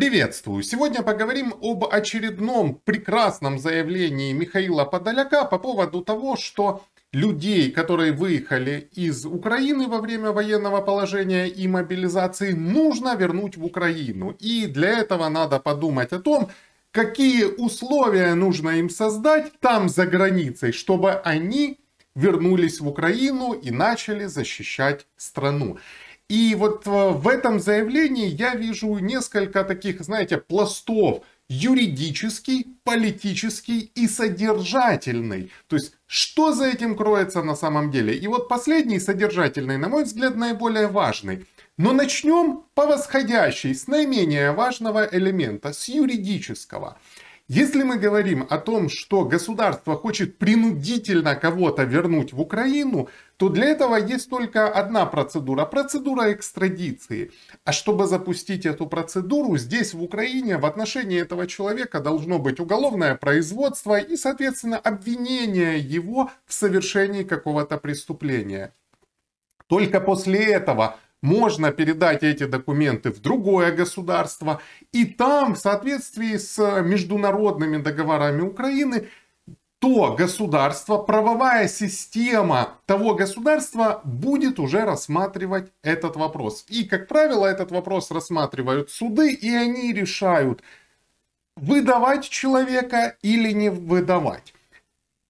Приветствую! Сегодня поговорим об очередном прекрасном заявлении Михаила Подоляка по поводу того, что людей, которые выехали из Украины во время военного положения и мобилизации, нужно вернуть в Украину. И для этого надо подумать о том, какие условия нужно им создать там за границей, чтобы они вернулись в Украину и начали защищать страну. И вот э, в этом заявлении я вижу несколько таких, знаете, пластов. Юридический, политический и содержательный. То есть, что за этим кроется на самом деле? И вот последний, содержательный, на мой взгляд, наиболее важный. Но начнем по восходящей, с наименее важного элемента, с юридического. Если мы говорим о том, что государство хочет принудительно кого-то вернуть в Украину, то для этого есть только одна процедура. Процедура экстрадиции. А чтобы запустить эту процедуру, здесь в Украине в отношении этого человека должно быть уголовное производство и, соответственно, обвинение его в совершении какого-то преступления. Только после этого можно передать эти документы в другое государство, и там, в соответствии с э, международными договорами Украины, то государство, правовая система того государства будет уже рассматривать этот вопрос. И, как правило, этот вопрос рассматривают суды, и они решают, выдавать человека или не выдавать.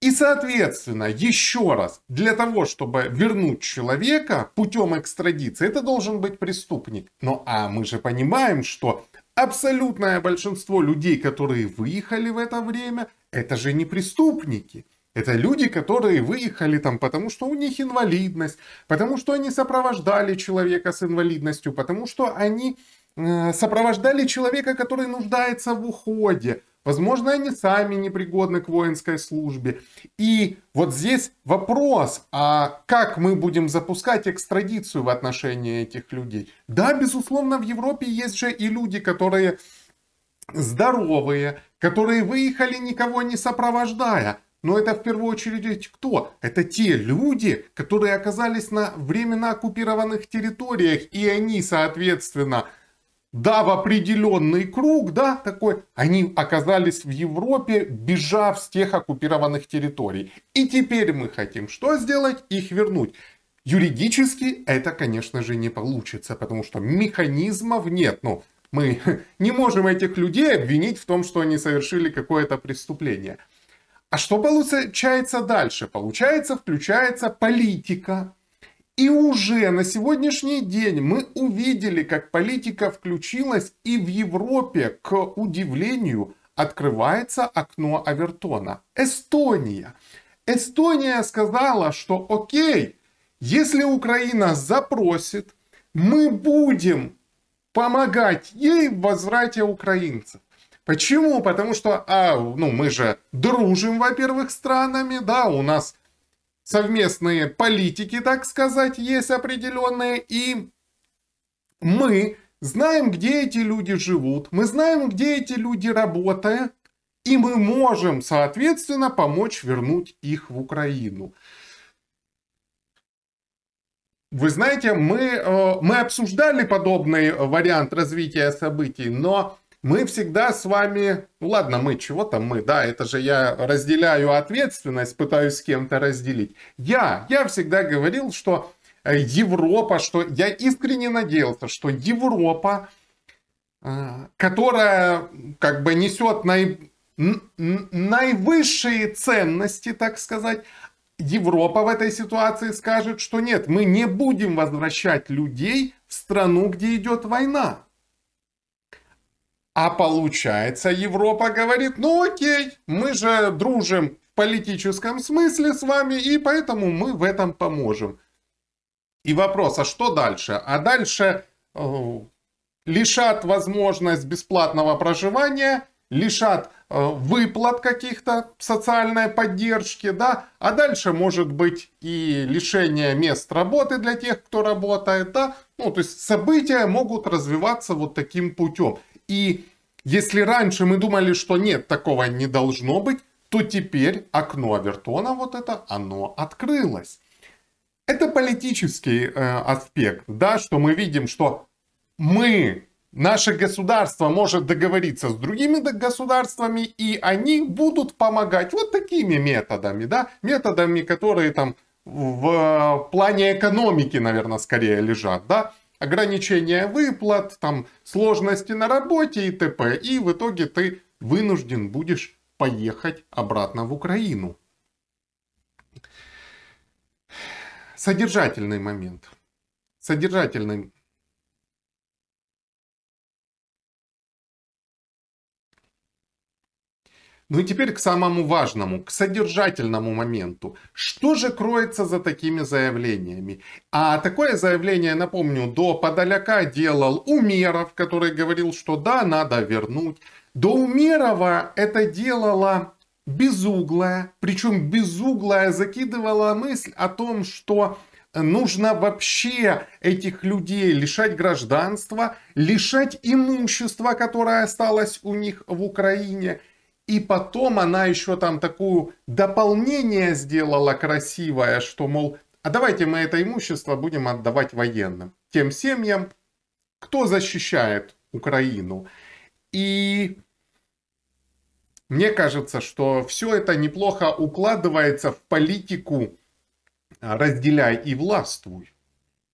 И, соответственно, еще раз, для того, чтобы вернуть человека путем экстрадиции, это должен быть преступник. Но ну, а мы же понимаем, что абсолютное большинство людей, которые выехали в это время, это же не преступники. Это люди, которые выехали там, потому что у них инвалидность, потому что они сопровождали человека с инвалидностью, потому что они э, сопровождали человека, который нуждается в уходе. Возможно, они сами непригодны к воинской службе. И вот здесь вопрос, а как мы будем запускать экстрадицию в отношении этих людей? Да, безусловно, в Европе есть же и люди, которые здоровые, которые выехали никого не сопровождая. Но это в первую очередь кто? Это те люди, которые оказались на временно оккупированных территориях, и они, соответственно, да, в определенный круг, да, такой, они оказались в Европе, бежав с тех оккупированных территорий. И теперь мы хотим что сделать? Их вернуть. Юридически это, конечно же, не получится, потому что механизмов нет. Ну, мы не можем этих людей обвинить в том, что они совершили какое-то преступление. А что получается дальше? Получается, включается политика и уже на сегодняшний день мы увидели, как политика включилась и в Европе, к удивлению, открывается окно Авертона. Эстония. Эстония сказала, что окей, если Украина запросит, мы будем помогать ей в возврате украинцев. Почему? Потому что, а, ну, мы же дружим, во-первых, странами, да, у нас совместные политики, так сказать, есть определенные, и мы знаем, где эти люди живут, мы знаем, где эти люди работают, и мы можем, соответственно, помочь вернуть их в Украину. Вы знаете, мы, э, мы обсуждали подобный вариант развития событий, но мы всегда с вами, ну ладно, мы чего там мы, да, это же я разделяю ответственность, пытаюсь с кем-то разделить. Я, я всегда говорил, что э, Европа, что я искренне надеялся, что Европа, э, которая как бы несет наиб... наивысшие ценности, так сказать, Европа в этой ситуации скажет, что нет, мы не будем возвращать людей в страну, где идет война. А получается, Европа говорит, ну окей, мы же дружим в политическом смысле с вами, и поэтому мы в этом поможем. И вопрос, а что дальше? А дальше э, лишат возможность бесплатного проживания, лишат э, выплат каких-то социальной поддержки, да, а дальше может быть и лишение мест работы для тех, кто работает, да, ну, то есть события могут развиваться вот таким путем. И если раньше мы думали, что нет, такого не должно быть, то теперь окно Авертона вот это, оно открылось. Это политический э, аспект, да, что мы видим, что мы, наше государство может договориться с другими государствами, и они будут помогать вот такими методами, да, методами, которые там в плане экономики, наверное, скорее лежат, да, ограничения выплат, там сложности на работе и т.п. И в итоге ты вынужден будешь поехать обратно в Украину. Содержательный момент. Содержательный Ну и теперь к самому важному, к содержательному моменту. Что же кроется за такими заявлениями? А такое заявление, напомню, до Подоляка делал Умеров, который говорил, что да, надо вернуть. До Умерова это делала Безуглая, причем Безуглая закидывала мысль о том, что нужно вообще этих людей лишать гражданства, лишать имущества, которое осталось у них в Украине – и потом она еще там такую дополнение сделала красивое, что, мол, а давайте мы это имущество будем отдавать военным, тем семьям, кто защищает Украину. И мне кажется, что все это неплохо укладывается в политику «разделяй и властвуй».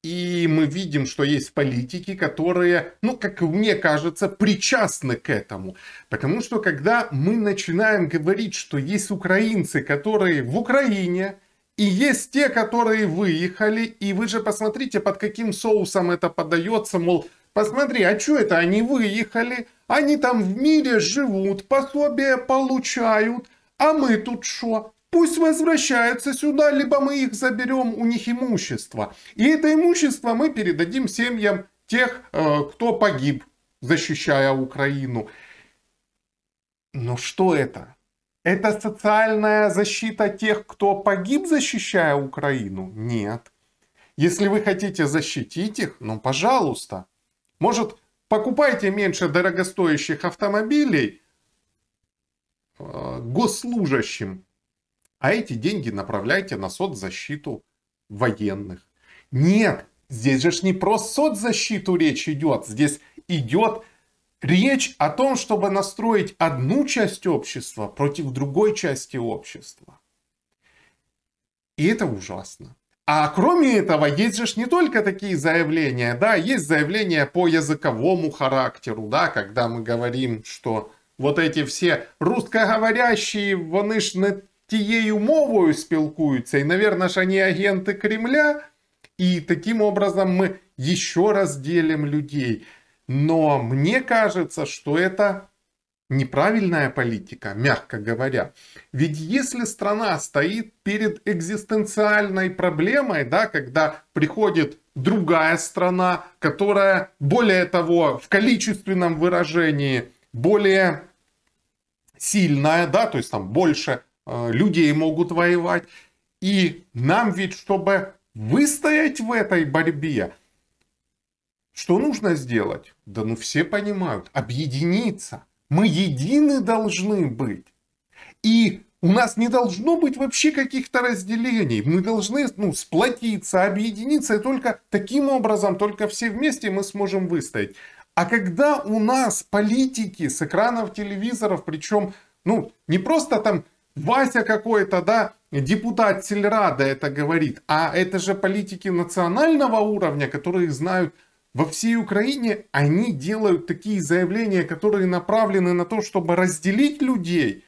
И мы видим, что есть политики, которые, ну, как мне кажется, причастны к этому. Потому что когда мы начинаем говорить, что есть украинцы, которые в Украине, и есть те, которые выехали, и вы же посмотрите, под каким соусом это подается, мол, посмотри, а что это, они выехали, они там в мире живут, пособие получают, а мы тут что? пусть возвращаются сюда, либо мы их заберем, у них имущество. И это имущество мы передадим семьям тех, э, кто погиб, защищая Украину. Но что это? Это социальная защита тех, кто погиб, защищая Украину? Нет. Если вы хотите защитить их, ну пожалуйста. Может, покупайте меньше дорогостоящих автомобилей, э, госслужащим, а эти деньги направляйте на соцзащиту военных. Нет, здесь же ж не про соцзащиту речь идет, здесь идет речь о том, чтобы настроить одну часть общества против другой части общества. И это ужасно. А кроме этого, есть же не только такие заявления, да, есть заявления по языковому характеру, да, когда мы говорим, что вот эти все русскоговорящие, они ж не тією мовою спілкуються, і, наверное, ж они агенты Кремля, и таким образом мы еще раз делим людей. Но мне кажется, что это неправильная политика, мягко говоря. Ведь если страна стоит перед экзистенциальной проблемой, да, когда приходит другая страна, которая более того в количественном выражении более сильная, да, то есть там больше Э, людей могут воевать. И нам ведь, чтобы выстоять в этой борьбе, что нужно сделать? Да ну все понимают, объединиться. Мы едины должны быть. И у нас не должно быть вообще каких-то разделений. Мы должны ну, сплотиться, объединиться. И только таким образом, только все вместе мы сможем выстоять. А когда у нас политики с экранов телевизоров, причем ну, не просто там Вася какой-то, да, депутат Сельрада это говорит. А это же политики национального уровня, которые знают во всей Украине, они делают такие заявления, которые направлены на то, чтобы разделить людей.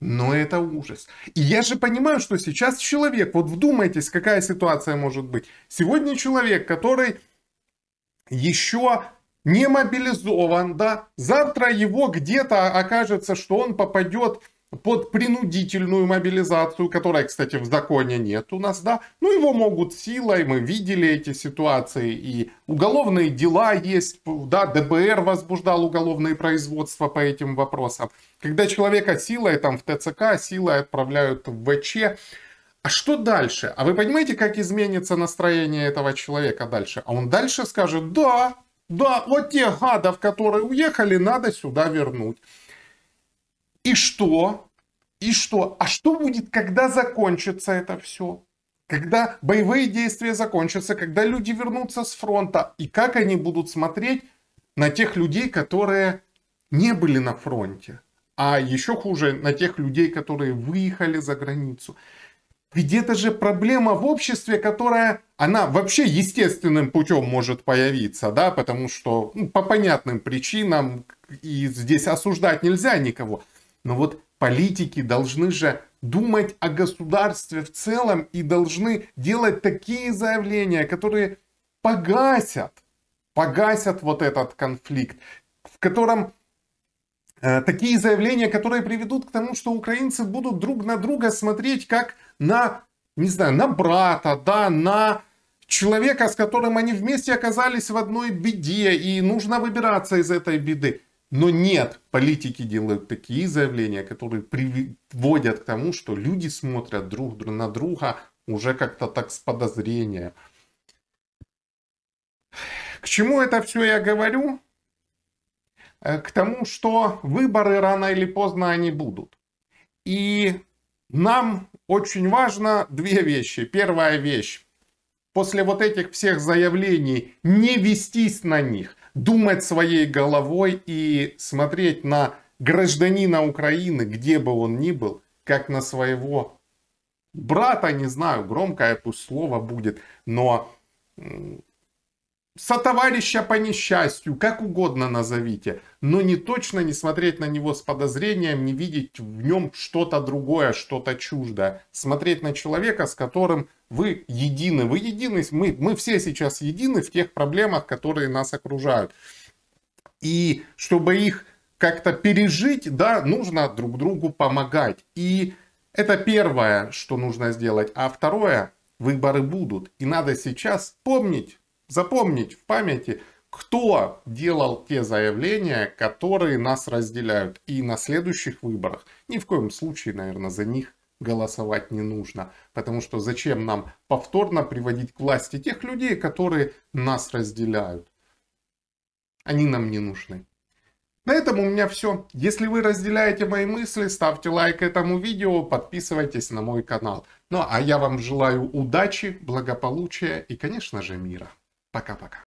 Но это ужас. И я же понимаю, что сейчас человек, вот вдумайтесь, какая ситуация может быть. Сегодня человек, который еще не мобилизован, да, завтра его где-то окажется, что он попадет под принудительную мобилизацию, которая, кстати, в законе нет у нас, да, ну его могут силой, мы видели эти ситуации, и уголовные дела есть, да, ДБР возбуждал уголовные производства по этим вопросам, когда человека силой там в ТЦК, силой отправляют в ВЧ, а что дальше? А вы понимаете, как изменится настроение этого человека дальше? А он дальше скажет, да, да, вот тех гадов, которые уехали, надо сюда вернуть. И что? И что? А что будет, когда закончится это все? Когда боевые действия закончатся, когда люди вернутся с фронта, и как они будут смотреть на тех людей, которые не были на фронте, а еще хуже на тех людей, которые выехали за границу. Ведь это же проблема в обществе, которая, она вообще естественным путем может появиться, да, потому что ну, по понятным причинам, и здесь осуждать нельзя никого. Но вот политики должны же думать о государстве в целом и должны делать такие заявления, которые погасят, погасят вот этот конфликт, в котором э, такие заявления, которые приведут к тому, что украинцы будут друг на друга смотреть как на, не знаю, на брата, да, на человека, с которым они вместе оказались в одной беде, и нужно выбираться из этой беды. Но нет, политики делают такие заявления, которые приводят к тому, что люди смотрят друг на друга уже как-то так с подозрением. К чему это все я говорю? Э, к тому, что выборы рано или поздно они будут. И нам очень важно две вещи. Первая вещь. После вот этих всех заявлений не вестись на них думать своей головой и смотреть на гражданина Украины, где бы он ни был, как на своего брата, не знаю, громкое пусть слово будет, но сотоварища по несчастью, как угодно назовите, но не точно не смотреть на него с подозрением, не видеть в нем что-то другое, что-то чуждое. Смотреть на человека, с которым вы едины. Вы едины, мы, мы все сейчас едины в тех проблемах, которые нас окружают. И чтобы их как-то пережить, да, нужно друг другу помогать. И это первое, что нужно сделать. А второе, выборы будут. И надо сейчас помнить, запомнить в памяти, кто делал те заявления, которые нас разделяют. И на следующих выборах ни в коем случае, наверное, за них голосовать не нужно. Потому что зачем нам повторно приводить к власти тех людей, которые нас разделяют? Они нам не нужны. На этом у меня все. Если вы разделяете мои мысли, ставьте лайк этому видео, подписывайтесь на мой канал. Ну а я вам желаю удачи, благополучия и, конечно же, мира. Пока-пока.